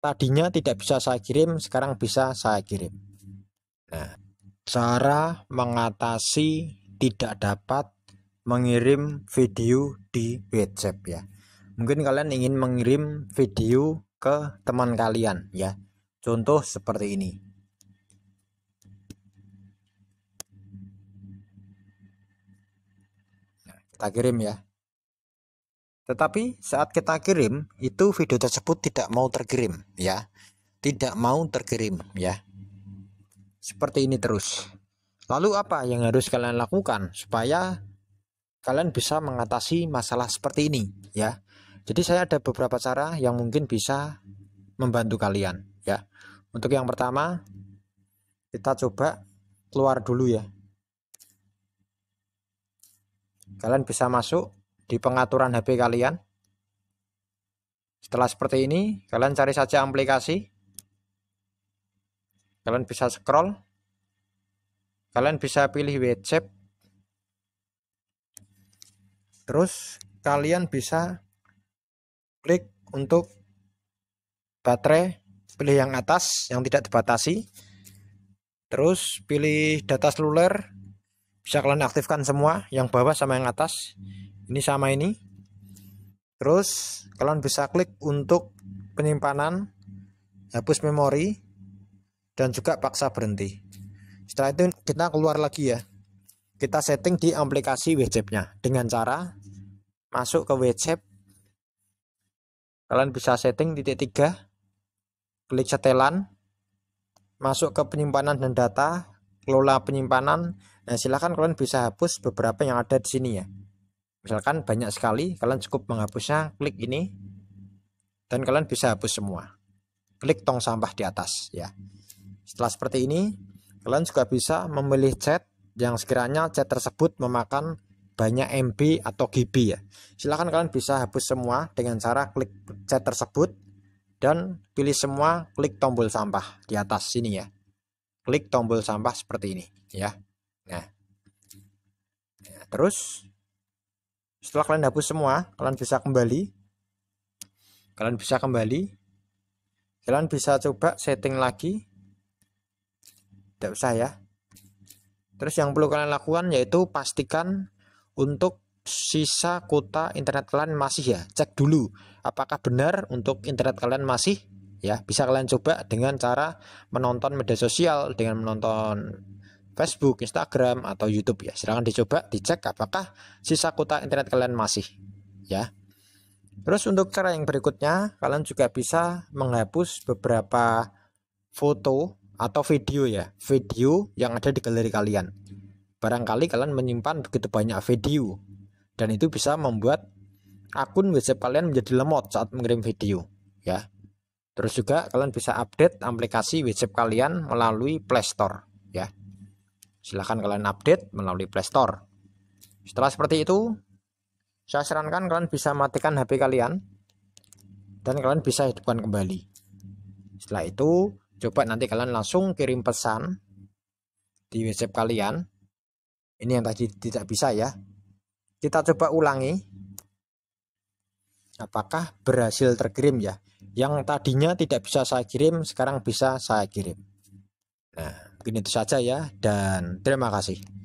tadinya tidak bisa saya kirim, sekarang bisa saya kirim. Nah, cara mengatasi tidak dapat mengirim video di WhatsApp ya. Mungkin kalian ingin mengirim video ke teman kalian ya. Contoh seperti ini. Nah, kita kirim ya. Tetapi saat kita kirim, itu video tersebut tidak mau terkirim ya. Tidak mau terkirim ya. Seperti ini terus. Lalu apa yang harus kalian lakukan supaya kalian bisa mengatasi masalah seperti ini ya. Jadi saya ada beberapa cara yang mungkin bisa membantu kalian ya. Untuk yang pertama, kita coba keluar dulu ya. Kalian bisa masuk di pengaturan HP kalian. Setelah seperti ini, kalian cari saja aplikasi. Kalian bisa scroll. Kalian bisa pilih WhatsApp. Terus kalian bisa klik untuk baterai, pilih yang atas yang tidak dibatasi. Terus pilih data seluler, bisa kalian aktifkan semua yang bawah sama yang atas ini sama ini terus kalian bisa klik untuk penyimpanan hapus memori dan juga paksa berhenti setelah itu kita keluar lagi ya kita setting di aplikasi WhatsApp nya dengan cara masuk ke WhatsApp kalian bisa setting titik tiga klik setelan masuk ke penyimpanan dan data kelola penyimpanan nah silahkan kalian bisa hapus beberapa yang ada di sini ya misalkan banyak sekali kalian cukup menghapusnya klik ini dan kalian bisa hapus semua klik tong sampah di atas ya setelah seperti ini kalian juga bisa memilih chat yang sekiranya chat tersebut memakan banyak MB atau GB ya silahkan kalian bisa hapus semua dengan cara klik chat tersebut dan pilih semua klik tombol sampah di atas sini ya klik tombol sampah seperti ini ya nah, nah terus setelah kalian hapus semua, kalian bisa kembali. Kalian bisa kembali. Kalian bisa coba setting lagi. Tidak usah ya. Terus yang perlu kalian lakukan yaitu pastikan untuk sisa kuota internet kalian masih ya. Cek dulu apakah benar untuk internet kalian masih ya. Bisa kalian coba dengan cara menonton media sosial dengan menonton Facebook, Instagram, atau YouTube ya. Silahkan dicoba dicek apakah sisa kuota internet kalian masih ya. Terus untuk cara yang berikutnya, kalian juga bisa menghapus beberapa foto atau video ya, video yang ada di galeri kalian. Barangkali kalian menyimpan begitu banyak video dan itu bisa membuat akun WhatsApp kalian menjadi lemot saat mengirim video ya. Terus juga kalian bisa update aplikasi WhatsApp kalian melalui Play Store ya silahkan kalian update melalui Play Store. Setelah seperti itu, saya sarankan kalian bisa matikan HP kalian dan kalian bisa hidupkan kembali. Setelah itu, coba nanti kalian langsung kirim pesan di WhatsApp kalian. Ini yang tadi tidak bisa ya. Kita coba ulangi. Apakah berhasil terkirim ya? Yang tadinya tidak bisa saya kirim, sekarang bisa saya kirim. Nah, Mungkin itu saja ya, dan terima kasih.